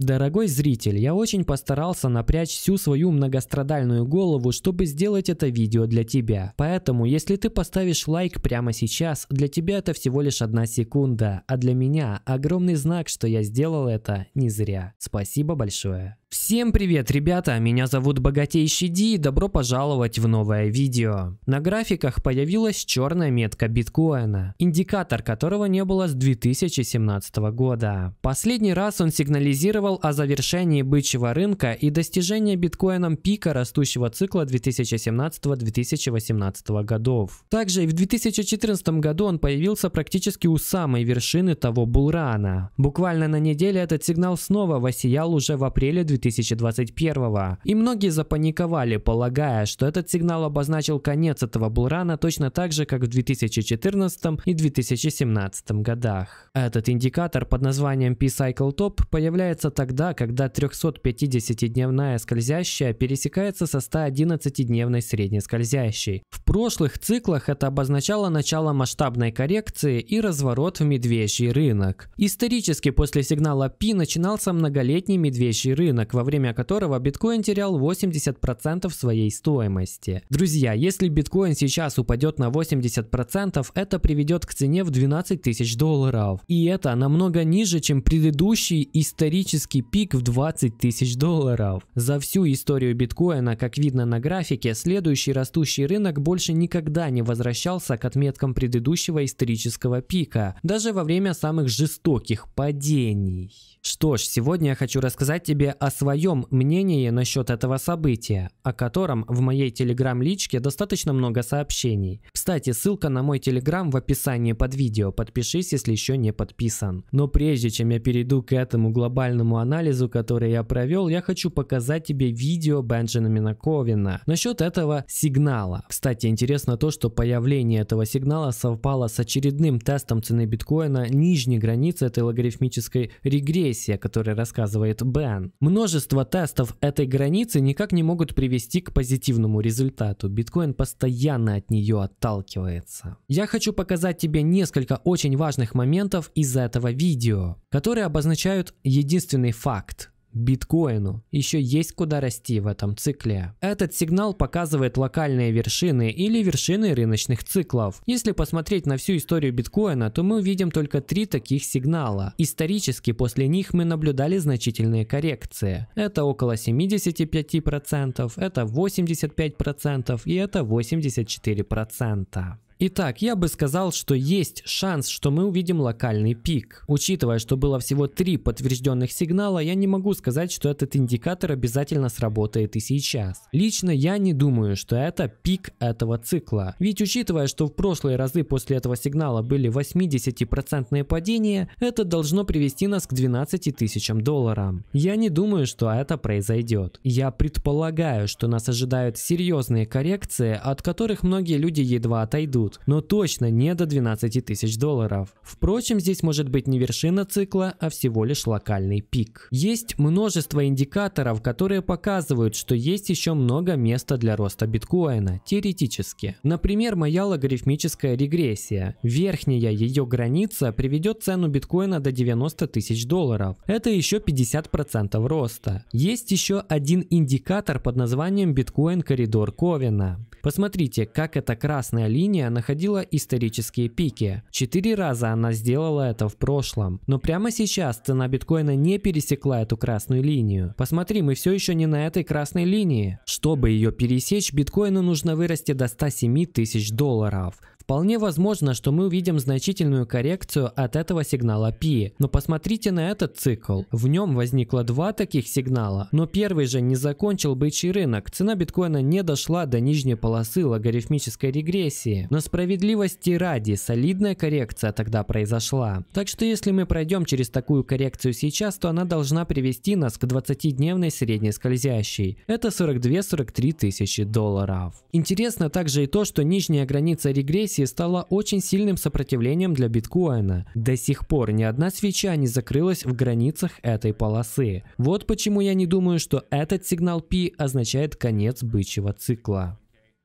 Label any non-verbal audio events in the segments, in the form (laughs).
Дорогой зритель, я очень постарался напрячь всю свою многострадальную голову, чтобы сделать это видео для тебя. Поэтому, если ты поставишь лайк прямо сейчас, для тебя это всего лишь одна секунда, а для меня огромный знак, что я сделал это не зря. Спасибо большое. Всем привет, ребята! Меня зовут Богатейший Ди и добро пожаловать в новое видео. На графиках появилась черная метка биткоина, индикатор которого не было с 2017 года. Последний раз он сигнализировал о завершении бычьего рынка и достижении биткоином пика растущего цикла 2017-2018 годов. Также и в 2014 году он появился практически у самой вершины того булрана. Буквально на неделе этот сигнал снова воссиял уже в апреле 2018 2021 и многие запаниковали, полагая, что этот сигнал обозначил конец этого булрана точно так же, как в 2014 и 2017 годах. Этот индикатор под названием P-Cycle Top появляется тогда, когда 350-дневная скользящая пересекается со 111-дневной средней скользящей. В прошлых циклах это обозначало начало масштабной коррекции и разворот в медвежий рынок. Исторически после сигнала P начинался многолетний медвежий рынок, рынок, во время которого биткоин терял 80% своей стоимости. Друзья, если биткоин сейчас упадет на 80%, это приведет к цене в 12 тысяч долларов. И это намного ниже, чем предыдущий исторический пик в 20 тысяч долларов. За всю историю биткоина, как видно на графике, следующий растущий рынок больше никогда не возвращался к отметкам предыдущего исторического пика, даже во время самых жестоких падений. Что ж, сегодня я хочу рассказать тебе о своем мнении насчет этого события, о котором в моей телеграм-личке достаточно много сообщений. Кстати, ссылка на мой телеграм в описании под видео, подпишись, если еще не подписан. Но прежде чем я перейду к этому глобальному анализу, который я провел, я хочу показать тебе видео Бенджамина Ковина насчет этого сигнала. Кстати, интересно то, что появление этого сигнала совпало с очередным тестом цены биткоина нижней границы этой логарифмической регрессии депрессия, которой рассказывает Бен. Множество тестов этой границы никак не могут привести к позитивному результату. Биткоин постоянно от нее отталкивается. Я хочу показать тебе несколько очень важных моментов из этого видео, которые обозначают единственный факт биткоину еще есть куда расти в этом цикле. Этот сигнал показывает локальные вершины или вершины рыночных циклов. Если посмотреть на всю историю биткоина, то мы увидим только три таких сигнала. Исторически после них мы наблюдали значительные коррекции. Это около 75%, это 85% и это 84%. Итак, я бы сказал, что есть шанс, что мы увидим локальный пик. Учитывая, что было всего три подтвержденных сигнала, я не могу сказать, что этот индикатор обязательно сработает и сейчас. Лично я не думаю, что это пик этого цикла. Ведь учитывая, что в прошлые разы после этого сигнала были 80% падения, это должно привести нас к 12 тысячам долларам. Я не думаю, что это произойдет. Я предполагаю, что нас ожидают серьезные коррекции, от которых многие люди едва отойдут дадут, но точно не до 12 тысяч долларов. Впрочем, здесь может быть не вершина цикла, а всего лишь локальный пик. Есть множество индикаторов, которые показывают, что есть еще много места для роста биткоина, теоретически. Например, моя логарифмическая регрессия. Верхняя ее граница приведет цену биткоина до 90 тысяч долларов. Это еще 50% роста. Есть еще один индикатор под названием биткоин-коридор Ковина. Посмотрите, как эта красная линия, на находила исторические пики. Четыре раза она сделала это в прошлом. Но прямо сейчас цена биткоина не пересекла эту красную линию. Посмотри, мы все еще не на этой красной линии. Чтобы ее пересечь, биткоину нужно вырасти до 107 тысяч долларов. Вполне возможно, что мы увидим значительную коррекцию от этого сигнала P. Но посмотрите на этот цикл. В нем возникло два таких сигнала. Но первый же не закончил бычий рынок. Цена биткоина не дошла до нижней полосы логарифмической регрессии. Но справедливости ради, солидная коррекция тогда произошла. Так что если мы пройдем через такую коррекцию сейчас, то она должна привести нас к 20-дневной средней скользящей. Это 42-43 тысячи долларов. Интересно также и то, что нижняя граница регрессии версии стала очень сильным сопротивлением для биткоина. До сих пор ни одна свеча не закрылась в границах этой полосы. Вот почему я не думаю, что этот сигнал P означает конец бычьего цикла.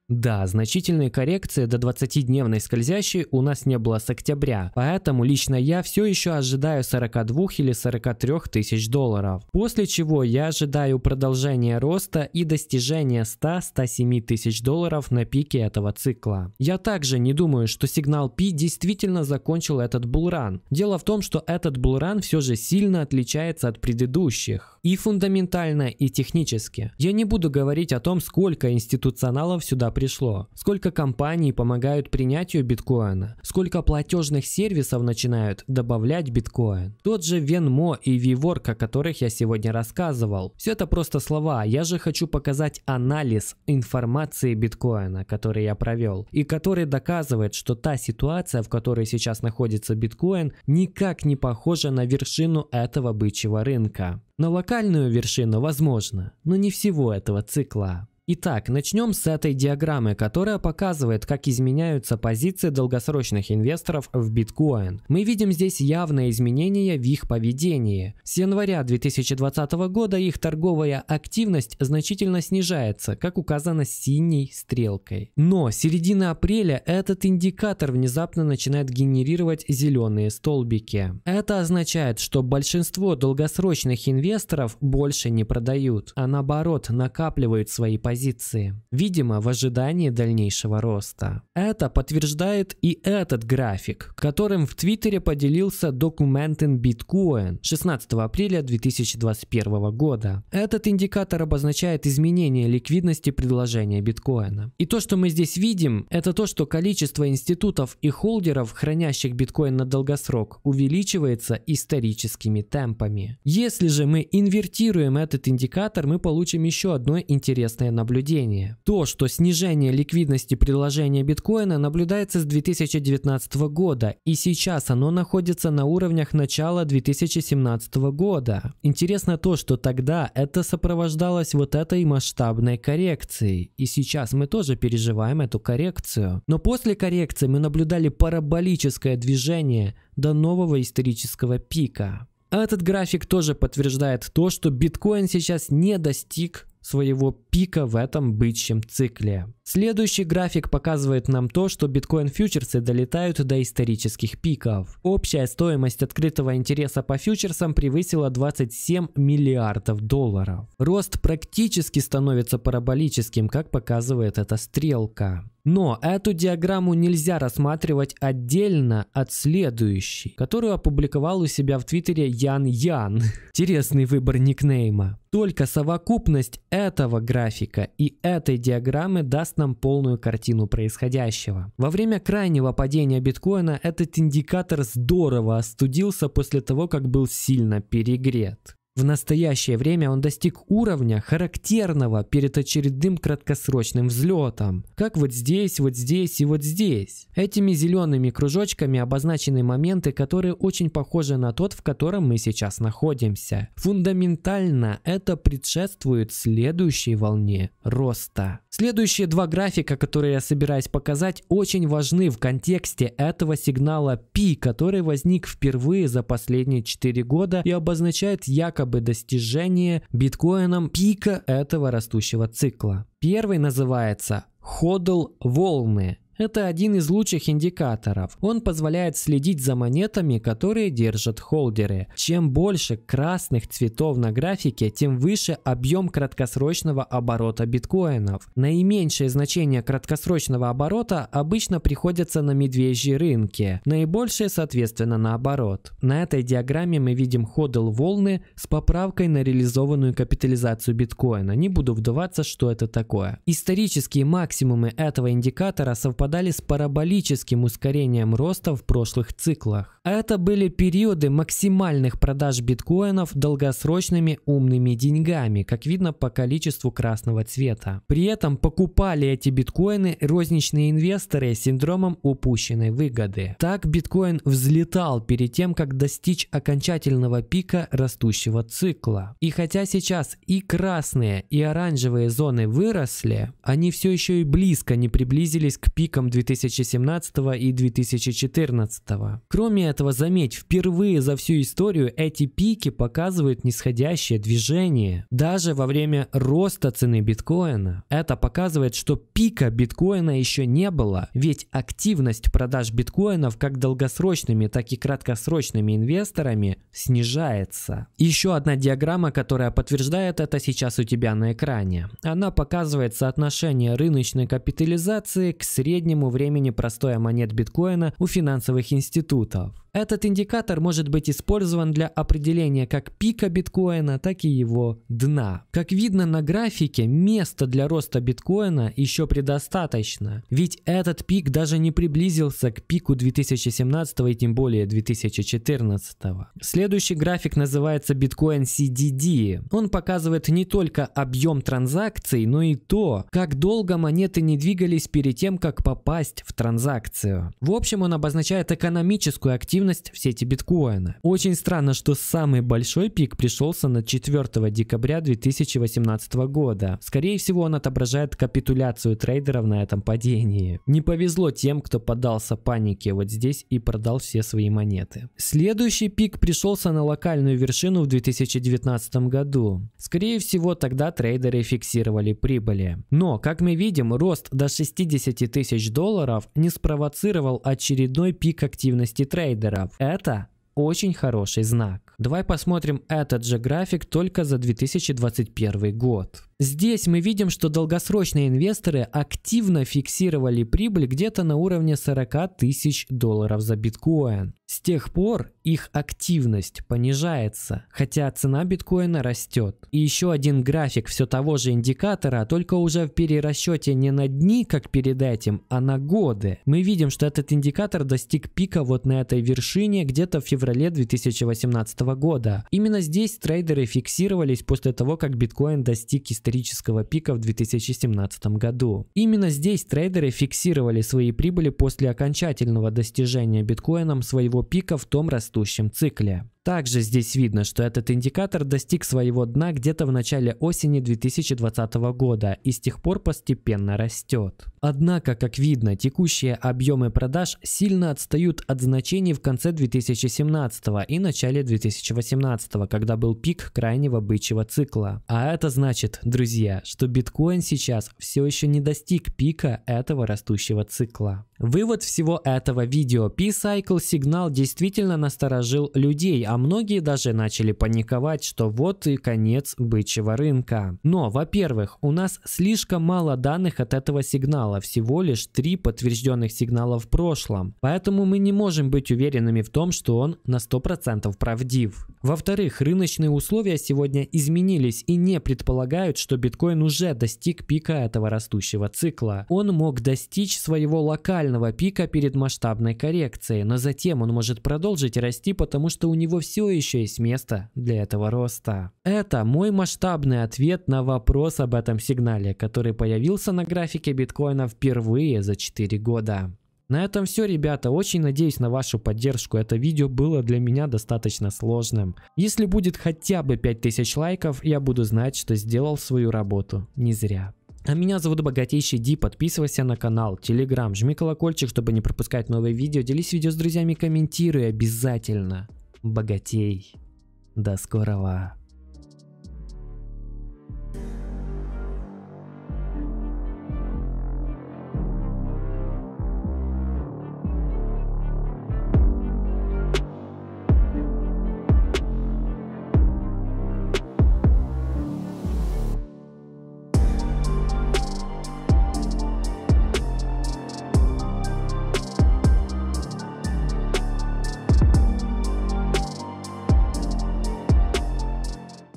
Да, значительной коррекции до 20-дневной скользящей у нас не было с октября, поэтому лично я все еще ожидаю 42 или 43 тысяч долларов. После чего я ожидаю продолжения роста и достижения 100-107 тысяч долларов на пике этого цикла. Я также не думаю, что сигнал P действительно закончил этот булран. Дело в том, что этот булран все же сильно отличается от предыдущих. И фундаментально, и технически. Я не буду говорить о том, сколько институционалов сюда пришло, сколько компаний помогают принятию биткоина, сколько платежных сервисов начинают добавлять биткоин. Тот же Венмо и Виворк, о которых я сегодня рассказывал. Все это просто слова, а я же хочу показать анализ информации биткоина, который я провел, и который доказывает, что та ситуация, в которой сейчас находится биткоин, никак не похожа на вершину этого бычьего рынка. На локальную вершину возможно, но не всего этого цикла. Итак, начнем с этой диаграммы, которая показывает, как изменяются позиции долгосрочных инвесторов в биткоин. Мы видим здесь явное изменение в их поведении. С января 2020 года их торговая активность значительно снижается, как указано синей стрелкой. Но середины апреля этот индикатор внезапно начинает генерировать зеленые столбики. Это означает, что большинство долгосрочных инвесторов больше не продают, а наоборот накапливают свои позиции позиции, видимо, в ожидании дальнейшего роста. Это подтверждает и этот график, которым в Твиттере поделился Documentin Bitcoin 16 апреля 2021 года. Этот индикатор обозначает изменение ликвидности предложения биткоина. И то, что мы здесь видим, это то, что количество институтов и холдеров, хранящих биткоин на долгосрок, увеличивается историческими темпами. Если же мы инвертируем этот индикатор, мы получим еще одно интересное наблюдение наблюдения. То, что снижение ликвидности предложения биткоина наблюдается с 2019 года, и сейчас оно находится на уровнях начала 2017 года. Интересно то, что тогда это сопровождалось вот этой масштабной коррекцией, и сейчас мы тоже переживаем эту коррекцию. Но после коррекции мы наблюдали параболическое движение до нового исторического пика. Этот график тоже подтверждает то, что биткоин сейчас не достиг своего пика в этом бычьем цикле. Следующий график показывает нам то, что биткоин-фьючерсы долетают до исторических пиков. Общая стоимость открытого интереса по фьючерсам превысила 27 миллиардов долларов. Рост практически становится параболическим, как показывает эта стрелка. Но эту диаграмму нельзя рассматривать отдельно от следующей, которую опубликовал у себя в твиттере Ян Ян. (laughs) Интересный выбор никнейма. Только совокупность этого графика и этой диаграммы даст даст нам полную картину происходящего. Во время крайнего падения биткоина этот индикатор здорово остудился после того, как был сильно перегрет. В настоящее время он достиг уровня, характерного перед очередным краткосрочным взлетом. Как вот здесь, вот здесь и вот здесь. Этими зелеными кружочками обозначены моменты, которые очень похожи на тот, в котором мы сейчас находимся. Фундаментально это предшествует следующей волне роста. Следующие два графика, которые я собираюсь показать, очень важны в контексте этого сигнала P, который возник впервые за последние 4 года и обозначает якобы якобы достижение биткоином пика этого растущего цикла. Первый называется Ходл волны это один из лучших индикаторов. Он позволяет следить за монетами, которые держат холдеры. Чем больше красных цветов на графике, тем выше объем краткосрочного оборота биткоинов. Наименьшее значение краткосрочного оборота обычно приходится на медвежьи рынки, наибольшее, соответственно наоборот. На этой диаграмме мы видим ходл волны с поправкой на реализованную капитализацию биткоина. Не буду вдаваться, что это такое. Исторические максимумы этого индикатора совпадают совпадали с параболическим ускорением роста в прошлых циклах. Это были периоды максимальных продаж биткоинов долгосрочными умными деньгами, как видно по количеству красного цвета. При этом покупали эти биткоины розничные инвесторы с синдромом упущенной выгоды. Так биткоин взлетал перед тем, как достичь окончательного пика растущего цикла. И хотя сейчас и красные, и оранжевые зоны выросли, они все еще и близко не приблизились к пику годикам 2017 и 2014. Кроме этого, заметь, впервые за всю историю эти пики показывают нисходящее движение. Даже во время роста цены биткоина. Это показывает, что пика биткоина еще не было, ведь активность продаж биткоинов как долгосрочными, так и краткосрочными инвесторами снижается. Еще одна диаграмма, которая подтверждает это сейчас у тебя на экране. Она показывает соотношение рыночной капитализации к средней среднему времени простоя монет биткоина у финансовых институтов. Этот индикатор может быть использован для определения как пика биткоина, так и его дна. Как видно на графике, места для роста биткоина еще предостаточно, ведь этот пик даже не приблизился к пику 2017 и тем более 2014. Следующий график называется Bitcoin CDD. Он показывает не только объем транзакций, но и то, как долго монеты не двигались перед тем, как попасть в транзакцию. В общем, он обозначает экономическую активность активность в сети биткоина. Очень странно, что самый большой пик пришелся на 4 декабря 2018 года. Скорее всего, он отображает капитуляцию трейдеров на этом падении. Не повезло тем, кто поддался панике вот здесь и продал все свои монеты. Следующий пик пришелся на локальную вершину в 2019 году. Скорее всего, тогда трейдеры фиксировали прибыли. Но, как мы видим, рост до 60 тысяч долларов не спровоцировал очередной пик активности трейдера долларов. Это очень хороший знак. Давай посмотрим этот же график только за 2021 год. Здесь мы видим, что долгосрочные инвесторы активно фиксировали прибыль где-то на уровне 40 тысяч долларов за биткоин. С тех пор их активность понижается, хотя цена биткоина растет. И еще один график все того же индикатора, только уже в перерасчете не на дни, как перед этим, а на годы. Мы видим, что этот индикатор достиг пика вот на этой вершине где-то в феврале 2018 года. Именно здесь трейдеры фиксировались после того, как биткоин достиг исторического исторического пика в 2017 году. Именно здесь трейдеры фиксировали свои прибыли после окончательного достижения биткоином своего пика в том растущем цикле. Также здесь видно, что этот индикатор достиг своего дна где-то в начале осени 2020 года и с тех пор постепенно растет. Однако, как видно, текущие объемы продаж сильно отстают от значений в конце 2017 и начале 2018, когда был пик крайнего бычьего цикла. А это значит, друзья, что биткоин сейчас все еще не достиг пика этого растущего цикла. Вывод всего этого видео. P-Cycle сигнал действительно насторожил людей, а многие даже начали паниковать, что вот и конец бычьего рынка. Но, во-первых, у нас слишком мало данных от этого сигнала, всего лишь три подтвержденных сигнала в прошлом. Поэтому мы не можем быть уверенными в том, что он на 100% правдив. Во-вторых, рыночные условия сегодня изменились и не предполагают, что биткоин уже достиг пика этого растущего цикла. Он мог достичь своего локального локального пика перед масштабной коррекцией, но затем он может продолжить расти, потому что у него все еще есть место для этого роста. Это мой масштабный ответ на вопрос об этом сигнале, который появился на графике биткоина впервые за 4 года. На этом все, ребята. Очень надеюсь на вашу поддержку. Это видео было для меня достаточно сложным. Если будет хотя бы 5000 лайков, я буду знать, что сделал свою работу не зря. А меня зовут Богатейший Ди, подписывайся на канал, телеграм, жми колокольчик, чтобы не пропускать новые видео, делись видео с друзьями, комментируй обязательно. Богатей. До скорого.